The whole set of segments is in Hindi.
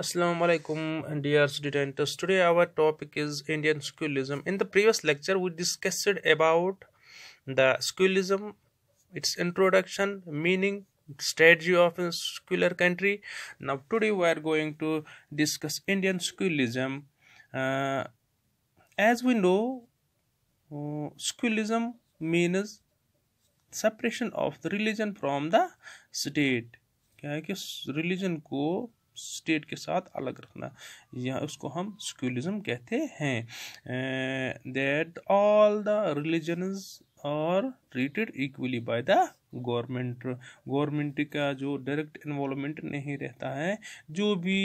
Assalamu alaikum dear students today our topic is Indian schoolism in the previous lecture we discussed about the schoolism its introduction meaning strategy of a schooler country now today we are going to discuss Indian schoolism uh, as we know uh, schoolism means separation of the religion from the state क्या है कि रिलीजन को स्टेट के साथ अलग रखना या उसको हम सिक्यूलिज्म कहते हैं that all the religions are treated equally by the government government का जो डायरेक्ट इन्वॉल्वमेंट नहीं रहता है जो भी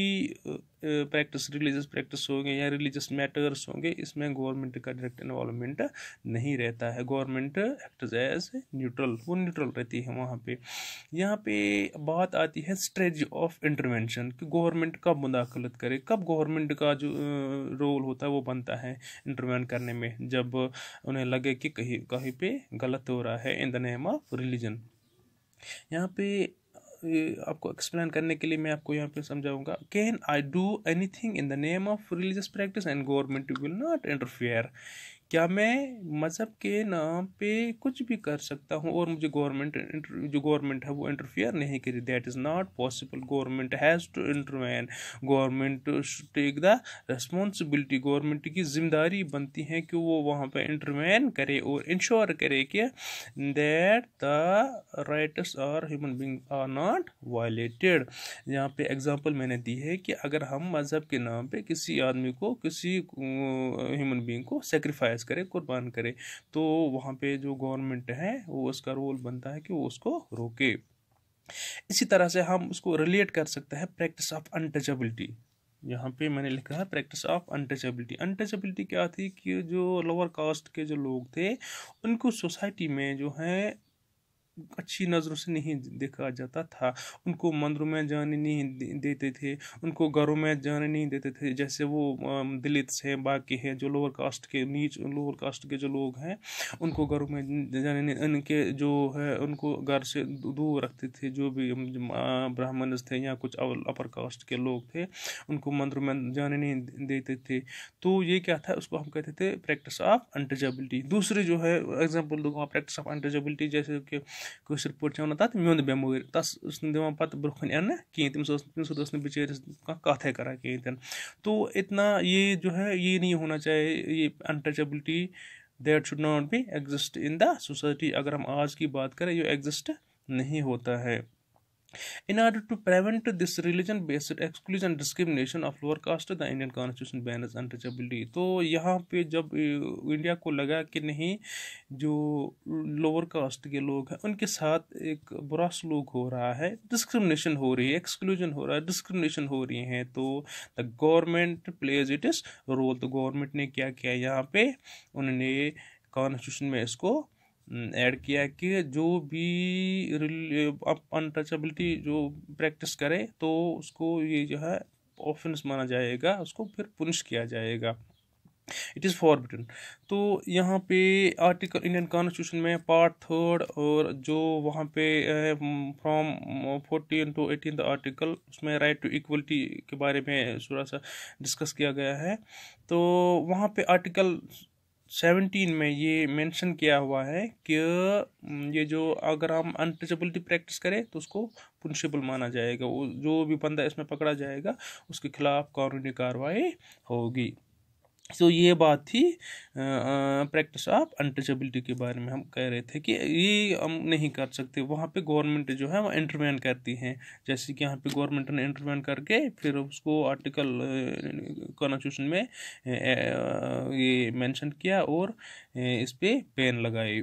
प्रैक्टिस रिलीजियस प्रैक्टिस होंगे या रिलीजियस मैटर्स होंगे इसमें गवर्नमेंट का डायरेक्ट इन्वॉल्वमेंट नहीं रहता है गवर्नमेंट एक्ट एज न्यूट्रल वो न्यूट्रल रहती है वहाँ पे यहाँ पे बात आती है स्ट्रेटजी ऑफ इंटरवेंशन कि गवर्नमेंट कब मुदाखलत करे कब गवर्नमेंट का जो रोल होता है वो बनता है इंटरवेंट करने में जब उन्हें लगे कि कहीं कहीं पे गलत हो रहा है in the name of religion यहाँ पे आपको एक्सप्लेन करने के लिए मैं आपको यहाँ पे समझाऊंगा can I do anything in the name of religious practice and government will not interfere क्या मैं मज़हब के नाम पे कुछ भी कर सकता हूँ और मुझे गवर्नमेंट जो गवर्नमेंट है वो इंटरफियर नहीं करी that is not possible government has to intervene government take the responsibility government की जिम्मेदारी बनती है कि वो वहाँ पर इंटरवैन करे और इंश्योर करे कि that the rights are human being are not violated यहाँ पे एग्जाम्पल मैंने दी है कि अगर हम मज़हब के नाम पर किसी आदमी को किसी ह्यूमन बींग को सेक्रीफाइस सैक्रिफाइस करे कुर्बान करे तो वहाँ पे जो गवर्नमेंट है वो उसका रोल बनता है कि वो उसको रोके इसी तरह से हम उसको रिलेट कर सकते हैं प्रैक्टिस ऑफ अनटचबिलिटी यहाँ पे मैंने लिखा है प्रैक्टिस ऑफ अनटचबिलिटी अनटचबिलिटी क्या थी कि जो लोअर कास्ट के जो लोग थे उनको सोसाइटी में जो है अच्छी नज़रों से नहीं देखा जाता था उनको मंदिरों में जाने नहीं देते थे उनको घरों में जाने नहीं देते थे जैसे वो दलित हैं बाकी हैं जो लोअर कास्ट के नीच लोअर कास्ट के जो लोग हैं उनको घरों में जाने नहीं उनके जो है उनको घर से दूर रखते थे जो भी ब्राह्मणस थे या कुछ अपर कास्ट के लोग थे उनको मंदिरों में जाने नहीं देते थे तो ये क्या था उसको हम कहते थे प्रैक्टिस ऑफ अनटचबिलिटी दूसरी जो है एग्जाम्पल दूंगा प्रैक्टिस ऑफ अनटचबिलिटी जैसे कि کٲشِر پٲٹھۍ چھِ وَنان تَتھ میوٚنٛد بٮ۪مٲرۍ تَس ٲس نہٕ دِوان پَتہٕ برونٛہہ کُن اِنہٕ کِہیٖنۍ تٔمِس ٲس تٔمِس سۭتۍ ٲس نہٕ بِچٲرِس کانٛہہ کَتھَے کَران کِہیٖنۍ تہِ نہٕ تو اِتنا یہ جو ہے یہ نہیں ہونا چاہیے یہ untouchability that should not be exist in the society اگر ہم آج کی بات کریں یہ ایگزِسٹ نہیں ہوتا ہے In order to prevent this religion based exclusion and discrimination of lower caste the Indian constitution bans untouchability तो यहाँ पे जब इंडिया को लगा कि नहीं जो लोअर कास्ट के लोग हैं उनके साथ एक बुरा सलूक हो रहा है डिस्क्रिमिनेशन हो रही है एक्सक्लूजन हो रहा है डिस्क्रिमिनेशन हो रही है तो the government pledge it is role तो गवर्नमेंट ने क्या किया यहाँ पे उन्होंने कॉन्स्टिट्यूशन में इसको ऐड हम्म, किया कि जो भी आप अनटचेबिलिटी जो प्रैक्टिस करे तो उसको ये जो है ऑफेंस माना जाएगा उसको फिर पुनिश किया जाएगा इट इज़ फॉरबिडन तो यहाँ पे आर्टिकल इंडियन कॉन्स्टिट्यूशन में पार्ट थर्ड और जो वहाँ पे from fourteen to eighteen article उसमें राइट टू इक्वलिटी के बारे में थोड़ा सा डिस्कस किया गया है तो वहाँ पे आर्टिकल सेवनटीन में ये मेंशन किया हुआ है कि ये जो अगर हम अनटचबिलिटी प्रैक्टिस करें तो उसको पुनिशेबल माना जाएगा जो भी बंदा इसमें पकड़ा जाएगा उसके खिलाफ कानूनी कार्रवाई होगी सो so, ये बात थी प्रैक्टिस ऑफ अनटचबिलिटी के बारे में हम कह रहे थे कि ये हम नहीं कर सकते वहाँ पे गवर्नमेंट जो है वो इंटरवेन करती हैं जैसे कि यहाँ पे गवर्नमेंट ने इंटरवेन करके फिर उसको आर्टिकल कॉन्स्टिट्यूशन में ये मेंशन किया और इस पर पेन लगाई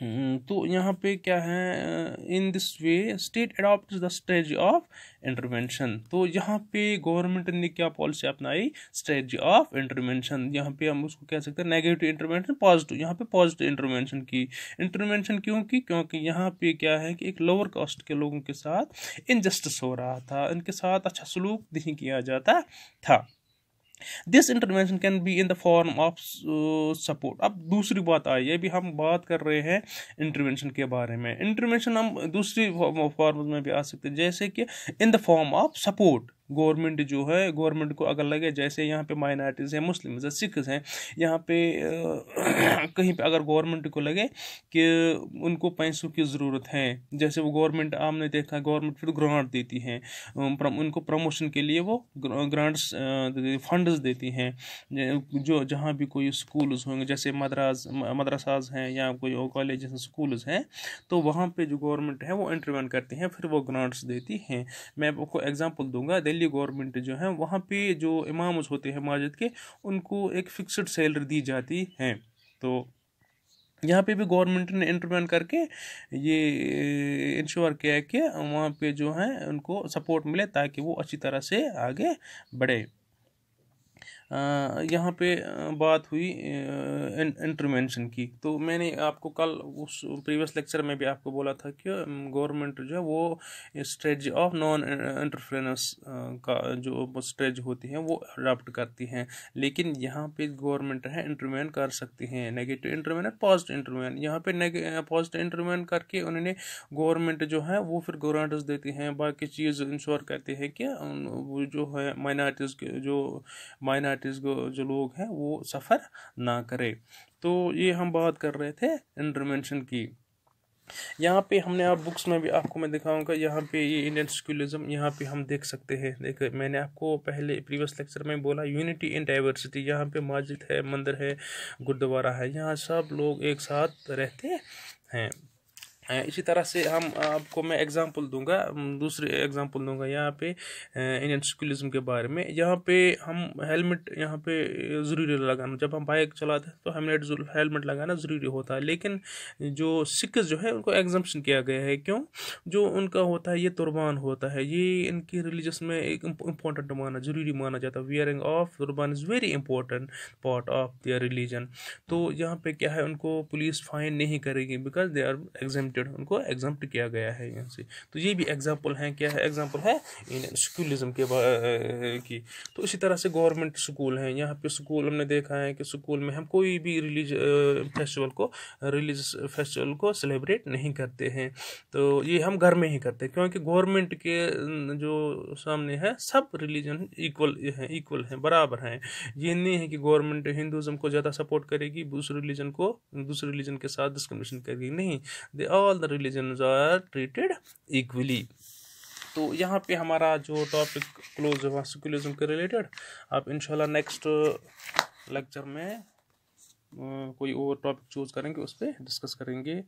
हम्म, तो यहाँ पे क्या है in this way state adopt the strategy of intervention तो यहाँ पे गवर्नमेंट ने क्या पॉलिसी अपनाई स्ट्रेटी ऑफ इंटरवेंशन यहाँ पे हम उसको कह सकते हैं नेगेटिव इंटरवेंशन पॉजिटिव यहाँ पे पॉजिटिव इंटरवेंशन की इंटरवेंशन क्यों की क्योंकि यहाँ पे क्या है कि एक लोअर कास्ट के लोगों के साथ इनजस्टिस हो रहा था इनके साथ अच्छा सलूक नहीं किया जाता था this intervention can be in the form of support अब दूसरी बात आई है भी हम बात कर रहे हैं इंटरवेंशन के बारे में इंटरवेंशन हम दूसरी फॉर्म में भी आ सकते हैं जैसे कि in the form of support government जो है गवर्नमेंट को अगर लगे जैसे यहाँ पे माइनॉरिटीज़ हैं मुस्लिम्स हैं सिख्स हैं यहाँ पे कहीं पे अगर गवर्नमेंट को लगे कि उनको पैसों की ज़रूरत है जैसे वो गवर्नमेंट आपने देखा गवर्नमेंट फिर ग्रांट देती है उनको प्रमोशन के लिए वो ग्रांट्स फंड्स देती हैं जो जहाँ भी कोई स्कूल्स होंगे जैसे मद्रास मदरसाज हैं या कोई कॉलेज स्कूल्स हैं तो वहाँ पर जो गवर्नमेंट है वो इंटरवेंट करती हैं फिर वो ग्रांट्स देती हैं मैं आपको एग्जाम्पल दूँगा दिल्ली दिल्ली गवर्नमेंट जो है वहाँ पे जो इमाम्स होते हैं माजिद के उनको एक फिक्सड सैलरी दी जाती है तो यहाँ पे भी गवर्नमेंट ने इंटरवेन करके ये इंश्योर किया कि वहाँ पे जो है उनको सपोर्ट मिले ताकि वो अच्छी तरह से आगे बढ़े यहाँ पे बात हुई इंटरवेंशन की तो मैंने आपको कल उस प्रीवियस लेक्चर में भी आपको बोला था कि गवर्नमेंट जो है वो स्ट्रेटजी ऑफ नॉन इंटरफ्रेंस का जो स्ट्रेटजी होती है वो अडॉप्ट करती हैं लेकिन यहाँ पे गवर्नमेंट है इंटरवेंट कर सकती हैं नेगेटिव इंटरवेंट है पॉजिटिव इंटरवेंट यहाँ पे पॉजिटिव इंटरवेंट करके उन्होंने गवर्नमेंट जो है वो फिर गारंटर्स देती हैं बाकी चीज़ इंश्योर करती है कि जो है माइनॉरिटीज़ जो माइनॉरिटी इज जो लोग हैं वो सफ़र ना करें तो ये हम बात कर रहे थे इंटरवेंशन की यहाँ पे हमने आप बुक्स में भी आपको मैं दिखाऊंगा यहाँ पे ये इंडियन स्कूलिज्म यहाँ पे हम देख सकते हैं देख मैंने आपको पहले प्रीवियस लेक्चर में बोला यूनिटी इन डाइवर्सिटी यहाँ पे मस्जिद है मंदिर है गुरुद्वारा है यहाँ सब लोग एक साथ रहते हैं इसी तरह से हम आपको मैं एग्ज़ाम्पल दूंगा दूसरे एग्ज़ाम्पल दूंगा यहाँ पे इंडियन स्कूलिज्म के बारे में यहाँ पे हम हेलमेट यहाँ पे ज़रूरी लगाना जब हम बाइक चलाते हैं तो हेलमेट हेलमेट लगाना ज़रूरी होता है लेकिन जो सिक्स जो है उनको एग्जाम्पन किया गया है क्यों जो उनका होता है ये तुरबान होता है ये इनकी रिलीजस में एक इम्पोर्टेंट माना ज़रूरी माना जाता है wearing of turban is very important part of their religion तो यहाँ पर क्या है उनको पुलिस फाइन नहीं करेगी because they are exam exempted उनको एग्जाम किया गया है यहाँ से तो ये भी एग्जाम्पल हैं क्या है एग्जाम्पल है इन स्कूलिज्म के की तो इसी तरह से गवर्नमेंट स्कूल हैं यहाँ पे स्कूल हमने देखा है कि स्कूल में हम कोई भी रिलीज फेस्टिवल को रिलीज फेस्टिवल को सेलिब्रेट नहीं करते हैं तो ये हम घर में ही करते हैं क्योंकि गवर्नमेंट के जो सामने है सब रिलीजन इक्वल हैं इक्वल हैं बराबर हैं ये नहीं है कि गवर्नमेंट हिंदुज़म को ज़्यादा सपोर्ट करेगी दूसरे रिलीजन को दूसरे रिलीजन के साथ डिस्क्रमिनेशन करेगी नहीं they all the religions are treated equally तो यहाँ पे हमारा जो टॉपिक क्लोज हुआ सिकुलरिज्म के रिलेटेड आप इंशाल्लाह नेक्स्ट लेक्चर में uh, कोई और टॉपिक चूज़ करेंगे उस पर डिस्कस करेंगे